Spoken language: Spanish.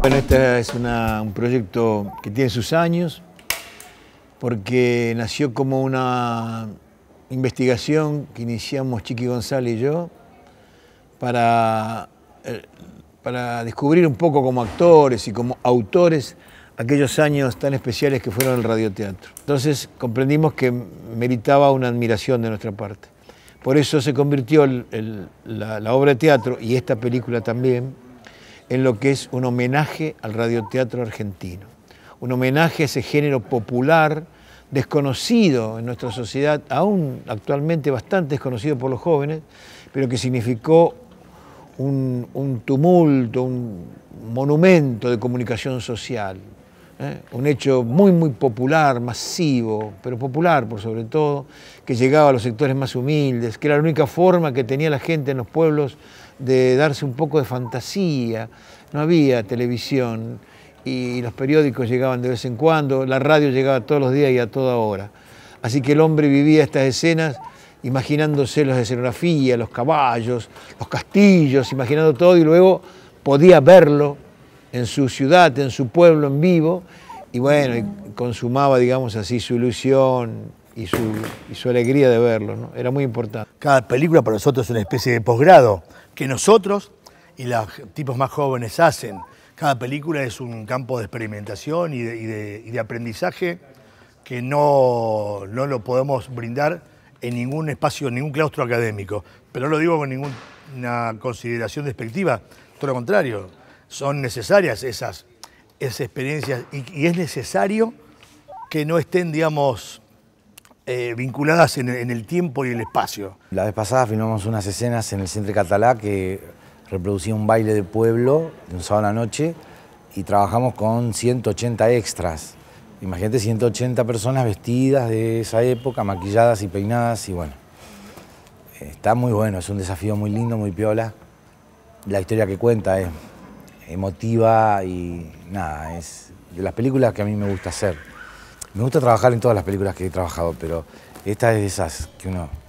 Bueno, este es un proyecto que tiene sus años, porque nació como una investigación que iniciamos Chiqui González y yo para, eh, para descubrir un poco como actores y como autores aquellos años tan especiales que fueron el radioteatro. Entonces comprendimos que meritaba una admiración de nuestra parte. Por eso se convirtió la, obra de teatro y esta película también en lo que es un homenaje al radioteatro argentino, un homenaje a ese género popular desconocido en nuestra sociedad, aún actualmente bastante desconocido por los jóvenes, pero que significó un tumulto, un monumento de comunicación social, ¿eh? un hecho muy, muy popular, masivo, pero popular por sobre todo, que llegaba a los sectores más humildes, que era la única forma que tenía la gente en los pueblos de darse un poco de fantasía. No había televisión y los periódicos llegaban de vez en cuando, la radio llegaba todos los días y a toda hora. Así que el hombre vivía estas escenas imaginándose las escenografías, los caballos, los castillos, imaginando todo y luego podía verlo en su ciudad, en su pueblo, en vivo, y bueno, consumaba, digamos así, su ilusión y su, su alegría de verlo, ¿no? Era muy importante. Cada película para nosotros es una especie de posgrado que nosotros y los tipos más jóvenes hacen. Cada película es un campo de experimentación y de, aprendizaje que no, no lo podemos brindar en ningún espacio, en ningún claustro académico. Pero no lo digo con ninguna consideración despectiva, todo lo contrario son necesarias esas, esas experiencias y, es necesario que no estén, digamos, eh, vinculadas en, el tiempo y el espacio. La vez pasada filmamos unas escenas en el Centro Catalá que reproducía un baile de pueblo de un sábado a la noche y trabajamos con 180 extras. Imagínate 180 personas vestidas de esa época, maquilladas y peinadas y bueno. Está muy bueno, es un desafío muy lindo, muy piola. La historia que cuenta es emotiva y nada, es de las películas que a mí me gusta hacer. Me gusta trabajar en todas las películas que he trabajado, pero esta es de esas que uno